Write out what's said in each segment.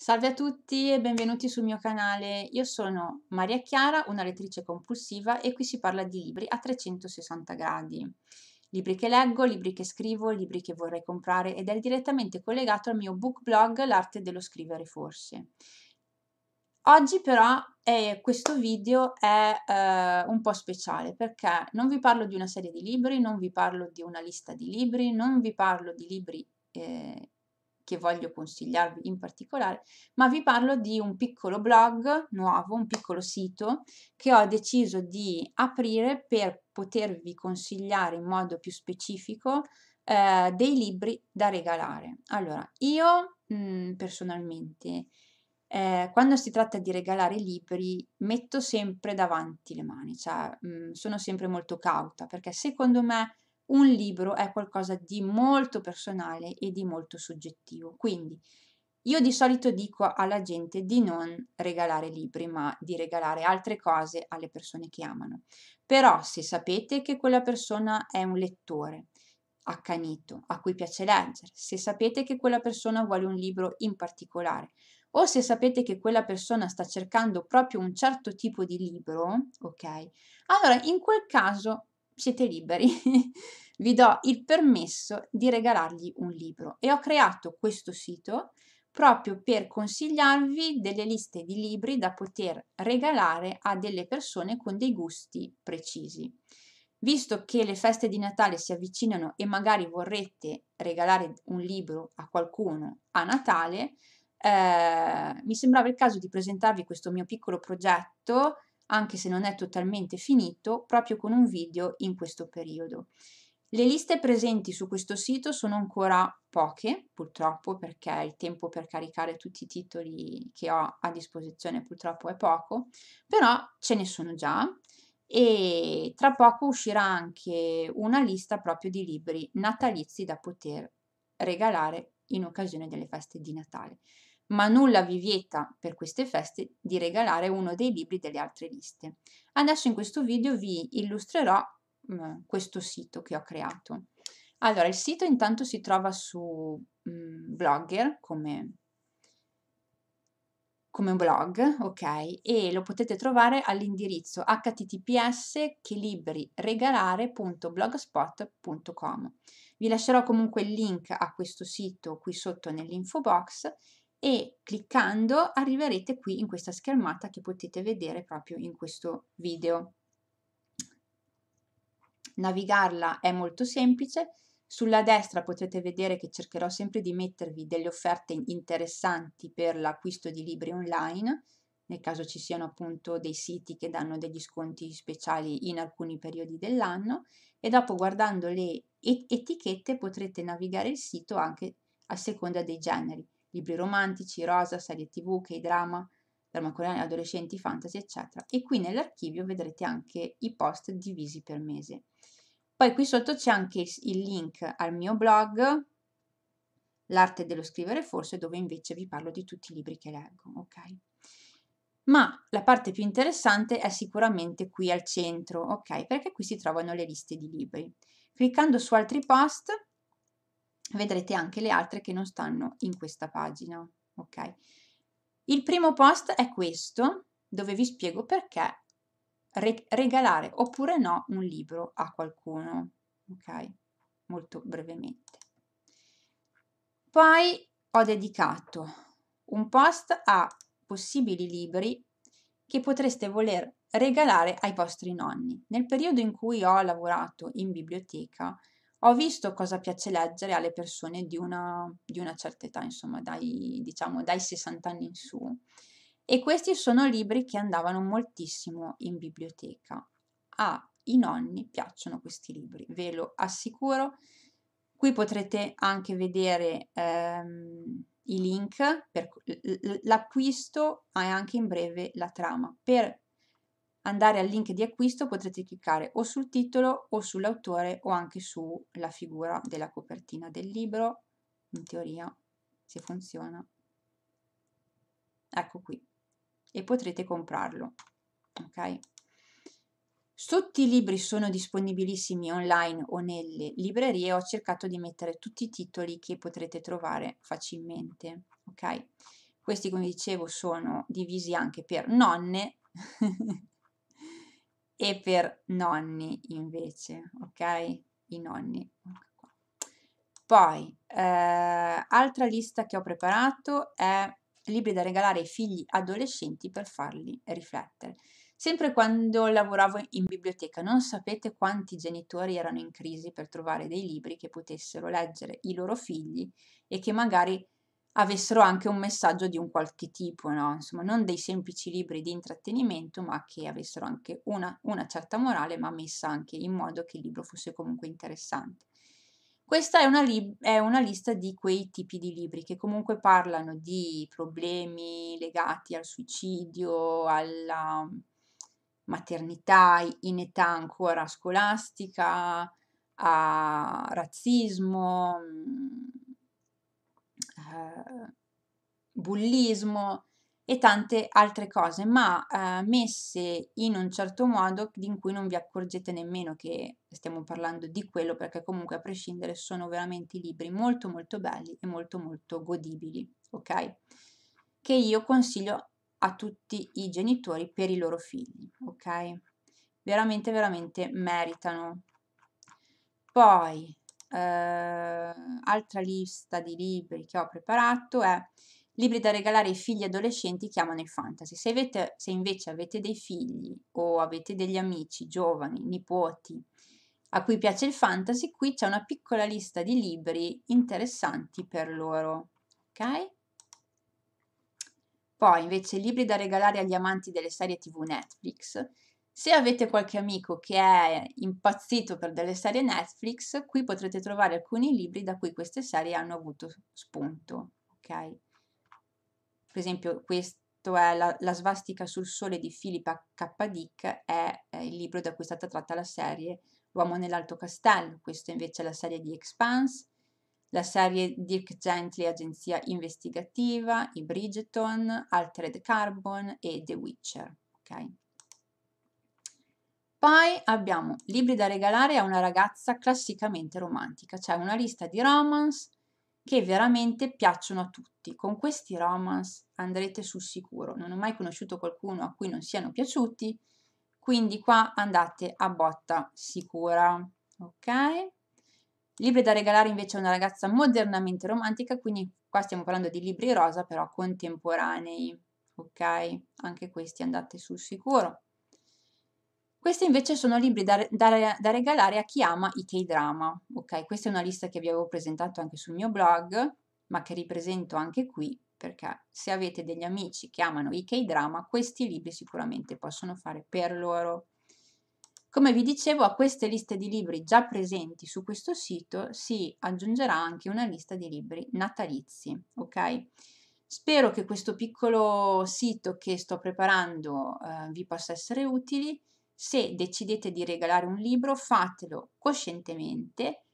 Salve a tutti e benvenuti sul mio canale. Io sono Maria Chiara, una lettrice compulsiva e qui si parla di libri a 360 gradi. Libri che leggo, libri che scrivo, libri che vorrei comprare ed è direttamente collegato al mio book blog L'arte dello scrivere forse. Oggi però eh, questo video è eh, un po' speciale perché non vi parlo di una serie di libri, non vi parlo di una lista di libri, non vi parlo di libri eh, che voglio consigliarvi in particolare, ma vi parlo di un piccolo blog nuovo, un piccolo sito che ho deciso di aprire per potervi consigliare in modo più specifico eh, dei libri da regalare. Allora, io mh, mm, personalmente eh, quando si tratta di regalare libri metto sempre davanti le mani, cioè mh, mm, sono sempre molto cauta perché secondo me un libro è qualcosa di molto personale e di molto soggettivo. Quindi io di solito dico alla gente di non regalare libri, ma di regalare altre cose alle persone che amano. Però se sapete che quella persona è un lettore accanito, a cui piace leggere, se sapete che quella persona vuole un libro in particolare, o se sapete che quella persona sta cercando proprio un certo tipo di libro, ok? Allora in quel caso siete liberi, vi do il permesso di regalargli un libro. E ho creato questo sito proprio per consigliarvi delle liste di libri da poter regalare a delle persone con dei gusti precisi. Visto che le feste di Natale si avvicinano e magari vorrete regalare un libro a qualcuno a Natale, eh, mi sembrava il caso di presentarvi questo mio piccolo progetto anche se non è totalmente finito, proprio con un video in questo periodo. Le liste presenti su questo sito sono ancora poche, purtroppo, perché il tempo per caricare tutti i titoli che ho a disposizione purtroppo è poco, però ce ne sono già e tra poco uscirà anche una lista proprio di libri natalizi da poter regalare in occasione delle feste di Natale ma nulla vi vieta per queste feste di regalare uno dei libri delle altre liste. Adesso in questo video vi illustrerò mh, mm, questo sito che ho creato. Allora, il sito intanto si trova su mh, mm, Blogger come, come blog, ok? E lo potete trovare all'indirizzo https chelibriregalare.blogspot.com. Vi lascerò comunque il link a questo sito qui sotto nell'info box e cliccando arriverete qui in questa schermata che potete vedere proprio in questo video. Navigarla è molto semplice, sulla destra potrete vedere che cercherò sempre di mettervi delle offerte interessanti per l'acquisto di libri online, nel caso ci siano appunto dei siti che danno degli sconti speciali in alcuni periodi dell'anno e dopo guardando le etichette potrete navigare il sito anche a seconda dei generi libri romantici, rosa, serie tv, k-drama, drama coreani, adolescenti, fantasy, eccetera. E qui nell'archivio vedrete anche i post divisi per mese. Poi qui sotto c'è anche il link al mio blog, l'arte dello scrivere forse, dove invece vi parlo di tutti i libri che leggo, ok? Ma la parte più interessante è sicuramente qui al centro, ok? Perché qui si trovano le liste di libri. Cliccando su altri post vedrete anche le altre che non stanno in questa pagina. Ok? Il primo post è questo, dove vi spiego perché re regalare oppure no un libro a qualcuno. Ok? Molto brevemente. Poi ho dedicato un post a possibili libri che potreste voler regalare ai vostri nonni. Nel periodo in cui ho lavorato in biblioteca, ho visto cosa piace leggere alle persone di una, di una certa età, insomma, dai, diciamo, dai 60 anni in su. E questi sono libri che andavano moltissimo in biblioteca. i nonni piacciono questi libri, ve lo assicuro. Qui potrete anche vedere ehm, i link per l'acquisto e anche in breve la trama. Per andare al link di acquisto potrete cliccare o sul titolo o sull'autore o anche sulla figura della copertina del libro, in teoria, se funziona. Ecco qui. E potrete comprarlo. Ok? Tutti i libri sono disponibilissimi online o nelle librerie, ho cercato di mettere tutti i titoli che potrete trovare facilmente, ok? Questi, come dicevo, sono divisi anche per nonne e per nonni invece, ok? I nonni. Poi, eh, altra lista che ho preparato è libri da regalare ai figli adolescenti per farli riflettere. Sempre quando lavoravo in biblioteca non sapete quanti genitori erano in crisi per trovare dei libri che potessero leggere i loro figli e che magari avessero anche un messaggio di un qualche tipo, no? insomma non dei semplici libri di intrattenimento, ma che avessero anche una, una certa morale, ma messa anche in modo che il libro fosse comunque interessante. Questa è una, li- è una, lista di quei tipi di libri che comunque parlano di problemi legati al suicidio, alla maternità in età ancora scolastica, a razzismo, mm, eh, bullismo e tante altre cose, ma eh, messe in un certo modo in cui non vi accorgete nemmeno che stiamo parlando di quello, perché comunque a prescindere sono veramente libri molto molto belli e molto molto godibili, ok? Che io consiglio a tutti i genitori per i loro figli, ok? Veramente veramente meritano. Poi eh, altra lista di libri che ho preparato è libri da regalare ai figli adolescenti che amano il fantasy. Se, avete, se invece avete dei figli o avete degli amici giovani, nipoti, a cui piace il fantasy, qui c'è una piccola lista di libri interessanti per loro. Ok? Poi invece libri da regalare agli amanti delle serie TV Netflix. Se avete qualche amico che è impazzito per delle serie Netflix, qui potrete trovare alcuni libri da cui queste serie hanno avuto spunto. Okay? Per esempio, questo è La, la svastica sul sole di Philippa K. Dick, è eh, il libro da cui è stata tratta la serie L'uomo nell'alto castello. Questa invece è la serie di Expanse, la serie Dirk Gently Agenzia Investigativa, i Bridgeton, Altered Carbon e The Witcher. Okay? Poi abbiamo libri da regalare a una ragazza classicamente romantica, cioè una lista di romance che veramente piacciono a tutti. Con questi romance andrete sul sicuro. Non ho mai conosciuto qualcuno a cui non siano piaciuti, quindi qua andate a botta sicura, ok? Libri da regalare invece a una ragazza modernamente romantica, quindi qua stiamo parlando di libri rosa però contemporanei, ok? Anche questi andate sul sicuro. Questi invece sono libri da, da, da regalare a chi ama i K-drama. Ok, questa è una lista che vi avevo presentato anche sul mio blog, ma che ripresento anche qui perché se avete degli amici che amano i K-drama, questi libri sicuramente possono fare per loro. Come vi dicevo, a queste liste di libri già presenti su questo sito si aggiungerà anche una lista di libri natalizi, ok? Spero che questo piccolo sito che sto preparando eh, vi possa essere utile. Se decidete di regalare un libro, fatelo coscientemente,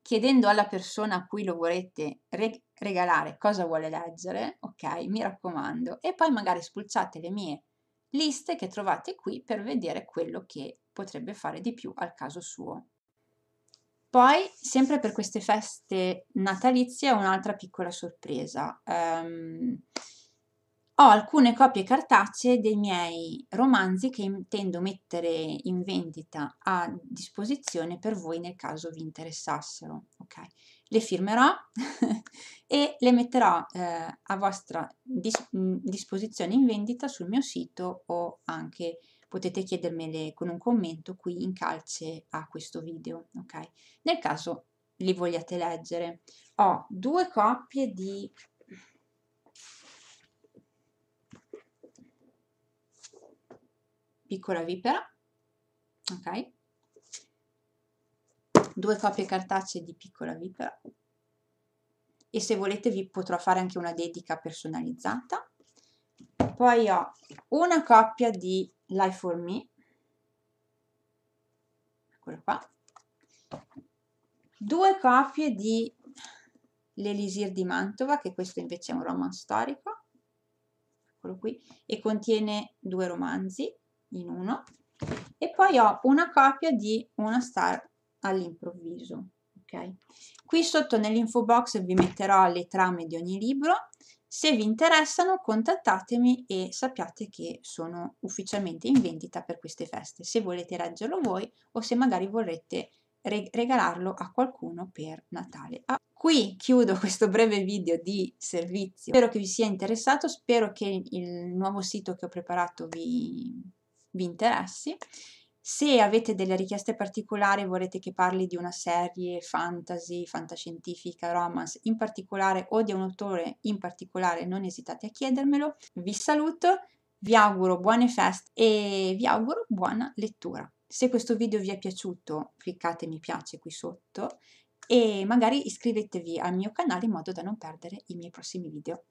chiedendo alla persona a cui lo vorrete re- regalare cosa vuole leggere, ok? Mi raccomando, e poi magari spulciate le mie liste che trovate qui per vedere quello che potrebbe fare di più al caso suo. Poi, sempre per queste feste natalizie, un'altra piccola sorpresa. Um, ho alcune copie cartacee dei miei romanzi che intendo mettere in vendita a disposizione per voi nel caso vi interessassero. Okay? Le firmerò e le metterò eh, a vostra dis- mm, disposizione in vendita sul mio sito o anche potete chiedermele con un commento qui in calce a questo video. Okay? Nel caso li vogliate leggere, ho due copie di piccola vipera, ok? Due copie cartacee di piccola vipera e se volete vi potrò fare anche una dedica personalizzata. Poi ho una coppia di Life for Me, Eccolo qua, due copie di L'Elisir di Mantova, che questo invece è un romanzo storico, eccolo qui, e contiene due romanzi, in uno e poi ho una copia di una star all'improvviso. Okay. Qui sotto nell'info box vi metterò le trame di ogni libro. Se vi interessano contattatemi e sappiate che sono ufficialmente in vendita per queste feste, se volete leggerlo voi o se magari vorrete regalarlo a qualcuno per Natale. Ah, qui chiudo questo breve video di servizio, spero che vi sia interessato, spero che il nuovo sito che ho preparato vi vi interessi. Se avete delle richieste particolari, volete che parli di una serie fantasy, fantascientifica, romance in particolare o di un autore in particolare, non esitate a chiedermelo. Vi saluto, vi auguro buone feste e vi auguro buona lettura. Se questo video vi è piaciuto, cliccate mi piace qui sotto e magari iscrivetevi al mio canale in modo da non perdere i miei prossimi video.